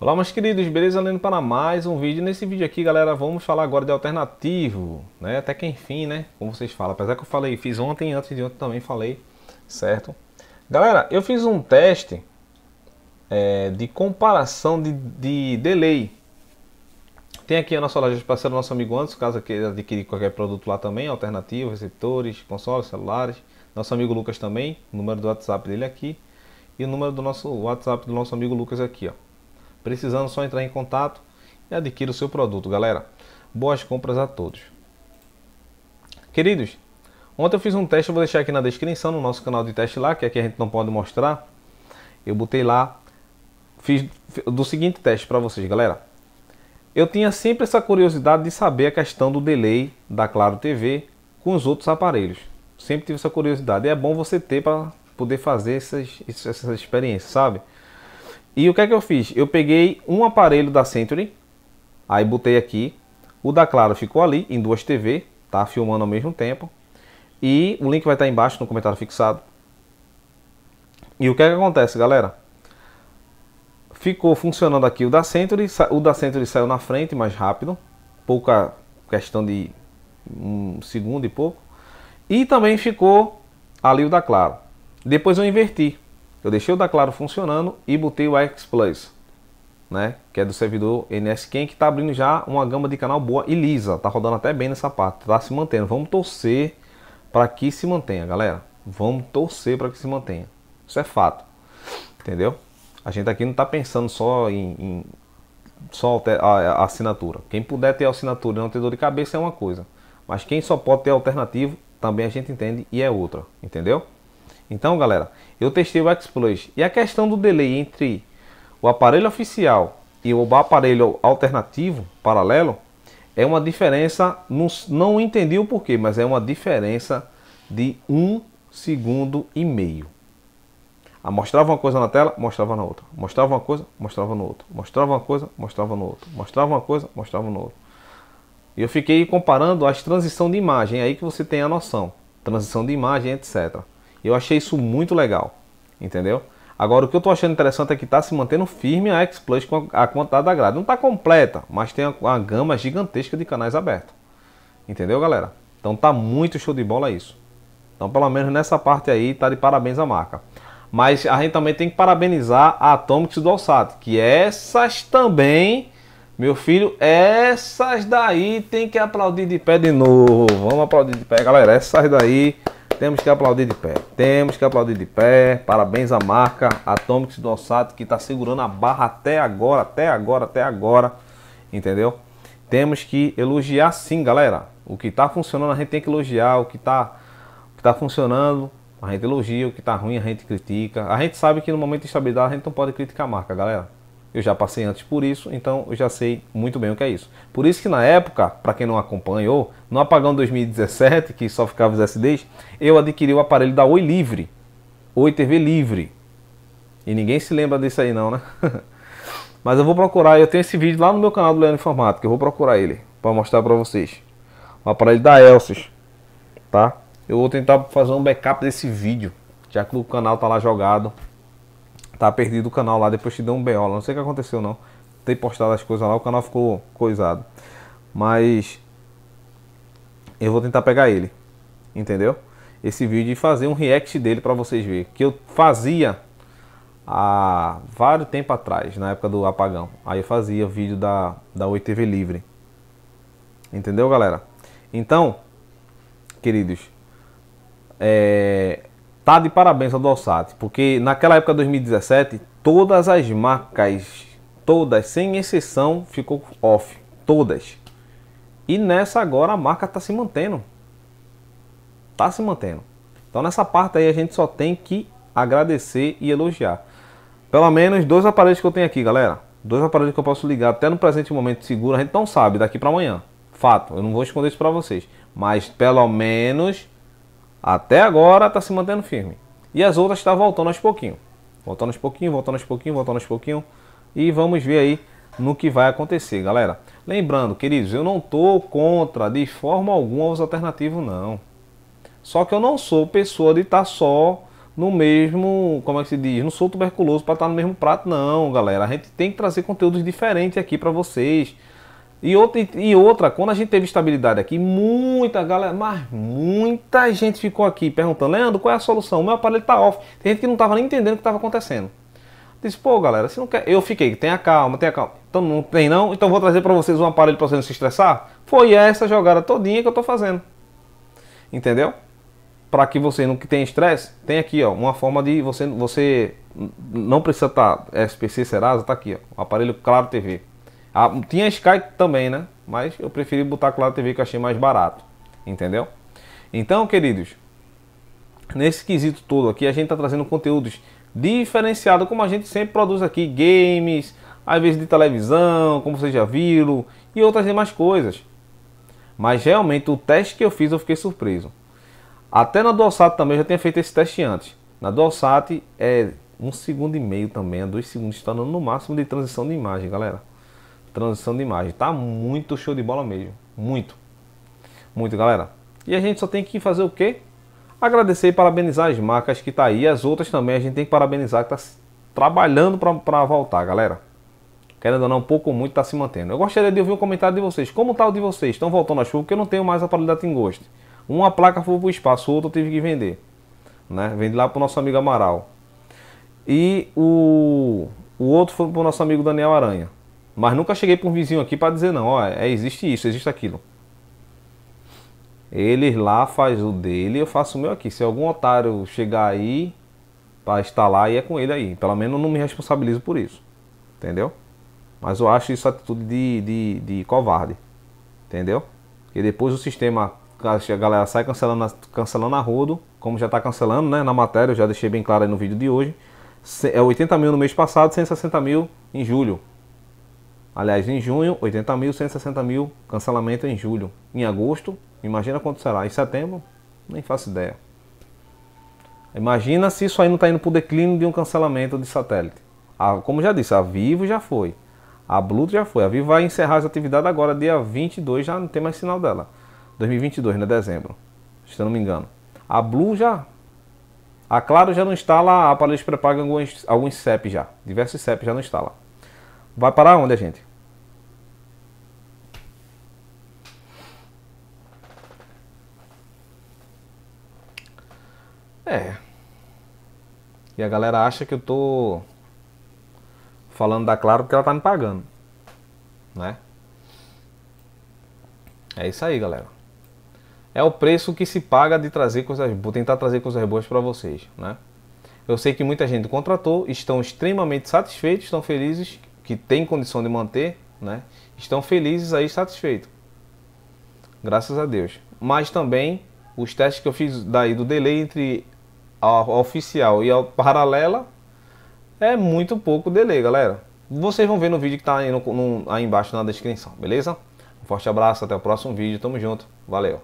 Olá meus queridos, beleza? Lendo para mais um vídeo. Nesse vídeo aqui, galera, vamos falar agora de alternativo, né? Até que enfim, né? Como vocês falam. Apesar que eu falei, fiz ontem, antes de ontem também falei, certo? Galera, eu fiz um teste é, de comparação de, de delay. Tem aqui a nossa loja de parceiro, nosso amigo Anderson, caso queira adquirir qualquer produto lá também, alternativo, receptores, consoles, celulares. Nosso amigo Lucas também, o número do WhatsApp dele é aqui. E o número do nosso WhatsApp do nosso amigo Lucas é aqui, ó. Precisando só entrar em contato e adquira o seu produto, galera. Boas compras a todos. Queridos, ontem eu fiz um teste, eu vou deixar aqui na descrição no nosso canal de teste lá, que aqui a gente não pode mostrar. Eu botei lá, fiz do seguinte teste para vocês, galera. Eu tinha sempre essa curiosidade de saber a questão do delay da Claro TV com os outros aparelhos. Sempre tive essa curiosidade. E é bom você ter para poder fazer essas, essas experiências, sabe? E o que é que eu fiz? Eu peguei um aparelho da Century, aí botei aqui, o da Claro ficou ali em duas TV, tá filmando ao mesmo tempo. E o link vai estar embaixo no comentário fixado. E o que é que acontece, galera? Ficou funcionando aqui o da Century, o da Century saiu na frente mais rápido, pouca questão de um segundo e pouco. E também ficou ali o da Claro. Depois eu inverti eu deixei o da Claro funcionando e botei o X Plus, né? Que é do servidor NSQN, que está abrindo já uma gama de canal boa e lisa. Tá rodando até bem nessa parte, tá se mantendo. Vamos torcer para que se mantenha, galera. Vamos torcer para que se mantenha. Isso é fato, entendeu? A gente aqui não está pensando só em, em só a assinatura. Quem puder ter assinatura e não ter dor de cabeça é uma coisa. Mas quem só pode ter alternativo, também a gente entende e é outra, entendeu? Então, galera, eu testei o Xplus e a questão do delay entre o aparelho oficial e o aparelho alternativo, paralelo, é uma diferença, não, não entendi o porquê, mas é uma diferença de um segundo e meio. Ah, mostrava uma coisa na tela, mostrava na outra. Mostrava uma coisa, mostrava no outro. Mostrava uma coisa, mostrava no outro. Mostrava uma coisa, mostrava no outro. E eu fiquei comparando as transição de imagem, é aí que você tem a noção. Transição de imagem, etc. Eu achei isso muito legal, entendeu? Agora, o que eu estou achando interessante é que está se mantendo firme a X Plus com a quantidade da grade. Não está completa, mas tem uma gama gigantesca de canais abertos. Entendeu, galera? Então tá muito show de bola isso. Então, pelo menos nessa parte aí, tá de parabéns a marca. Mas a gente também tem que parabenizar a Atomics do Alçado, que essas também, meu filho, essas daí tem que aplaudir de pé de novo. Vamos aplaudir de pé, galera. Essas daí temos que aplaudir de pé. Temos que aplaudir de pé. Parabéns à marca Atomics do Alçato que está segurando a barra até agora, até agora, até agora. Entendeu? Temos que elogiar sim, galera. O que está funcionando a gente tem que elogiar. O que está tá funcionando a gente elogia. O que está ruim a gente critica. A gente sabe que no momento de estabilidade a gente não pode criticar a marca, galera eu já passei antes por isso, então eu já sei muito bem o que é isso. Por isso que na época, para quem não acompanhou, no apagão 2017, que só ficava os SDs, eu adquiri o aparelho da Oi Livre, Oi TV Livre. E ninguém se lembra disso aí não, né? Mas eu vou procurar, eu tenho esse vídeo lá no meu canal do Leandro Informático. eu vou procurar ele para mostrar para vocês. O aparelho da Elsys, tá? Eu vou tentar fazer um backup desse vídeo, já que o canal tá lá jogado. Tá perdido o canal lá, depois te deu um BO. Não sei o que aconteceu não. Ter postado as coisas lá, o canal ficou coisado. Mas eu vou tentar pegar ele. Entendeu? Esse vídeo e fazer um react dele para vocês verem. Que eu fazia há vários tempo atrás, na época do apagão. Aí eu fazia vídeo da, da OITV Livre. Entendeu, galera? Então, queridos, é, tá de parabéns ao Dorsat, porque naquela época 2017, todas as marcas, todas, sem exceção, ficou off, todas. E nessa agora a marca está se mantendo. Está se mantendo. Então nessa parte aí a gente só tem que agradecer e elogiar. Pelo menos dois aparelhos que eu tenho aqui, galera. Dois aparelhos que eu posso ligar até no presente momento seguro, a gente não sabe daqui para amanhã. Fato, eu não vou esconder isso para vocês, mas pelo menos até agora está se mantendo firme. E as outras estão tá voltando aos pouquinho. Voltando aos pouquinho, voltando aos pouquinho, voltando aos pouquinho. E vamos ver aí no que vai acontecer, galera. Lembrando, queridos, eu não estou contra de forma alguma os alternativos, não. Só que eu não sou pessoa de estar tá só no mesmo, como é que se diz, não sou tuberculoso para estar tá no mesmo prato, não, galera. A gente tem que trazer conteúdos diferentes aqui para vocês. E outra, e outra, quando a gente teve estabilidade aqui, muita galera, mas muita gente ficou aqui perguntando, Leandro, qual é a solução? O meu aparelho está off. Tem gente que não estava nem entendendo o que estava acontecendo. Disse, pô, galera, se não quer. Eu fiquei, tenha calma, tenha calma. Então não tem não, então vou trazer para vocês um aparelho para vocês não se estressar. Foi essa jogada todinha que eu estou fazendo. Entendeu? Para que você não que tenha estresse, tem aqui, ó, uma forma de você você não precisa estar tá, SPC Serasa, tá aqui, ó, aparelho Claro TV. Ah, tinha Sky também, né? Mas eu preferi botar Claro TV que eu achei mais barato. Entendeu? Então, queridos, nesse quesito todo aqui, a gente está trazendo conteúdos diferenciados, como a gente sempre produz aqui, games, às vezes de televisão, como vocês já viram, e outras demais coisas. Mas realmente o teste que eu fiz eu fiquei surpreso. Até na DualSat também eu já tinha feito esse teste antes. Na DualSat é um segundo e meio também, é dois segundos, está no máximo de transição de imagem, galera transição de imagem. Tá muito show de bola mesmo. Muito. Muito, galera. E a gente só tem que fazer o quê? Agradecer e parabenizar as marcas que tá aí. As outras também a gente tem que parabenizar que tá trabalhando para voltar, galera. Querendo ou não, pouco ou muito tá se mantendo. Eu gostaria de ouvir um comentário de vocês. Como tá o de vocês? Estão voltando a chuva? Porque eu não tenho mais aparelho da Tingoste. Uma placa foi pro espaço, outra eu tive que vender. Né? Vende lá pro nosso amigo Amaral. E o, o outro foi pro nosso amigo Daniel Aranha. Mas nunca cheguei para um vizinho aqui para dizer não, ó, é, existe isso, existe aquilo. Ele lá faz o dele, eu faço o meu aqui. Se algum otário chegar aí para instalar, e é com ele aí. Pelo menos eu não me responsabilizo por isso. Entendeu? Mas eu acho isso atitude de, de, de covarde. Entendeu? Porque depois o sistema, a galera sai cancelando, cancelando a rodo, como já está cancelando, né? Na matéria, eu já deixei bem claro aí no vídeo de hoje. É 80 mil no mês passado, 160 mil em julho. Aliás, em junho, 80 mil, 160 mil, cancelamento em julho. Em agosto, imagina quanto será. Em setembro, nem faço ideia. Imagina se isso aí não está indo para o declínio de um cancelamento de satélite. A, como já disse, a Vivo já foi. A Bluetooth já foi. A Vivo vai encerrar as atividades agora, dia 22, já não tem mais sinal dela. 2022, né? Dezembro. Se eu não me engano. A Blue já. A Claro já não instala aparelhos pré-pago alguns, alguns CEP já. Diversos CEP já não instala. Vai parar onde, gente? É. E a galera acha que eu tô falando da Claro porque ela tá me pagando. Né? É isso aí, galera. É o preço que se paga de trazer coisas, vou tentar trazer coisas boas para vocês, né? Eu sei que muita gente contratou, estão extremamente satisfeitos, estão felizes que tem condição de manter, né, estão felizes aí, satisfeitos. Graças a Deus. Mas também os testes que eu fiz daí do delay entre a oficial e a paralela é muito pouco delay, galera. Vocês vão ver no vídeo que está aí, no, no, aí embaixo na descrição, beleza? Um forte abraço, até o próximo vídeo, tamo junto, valeu!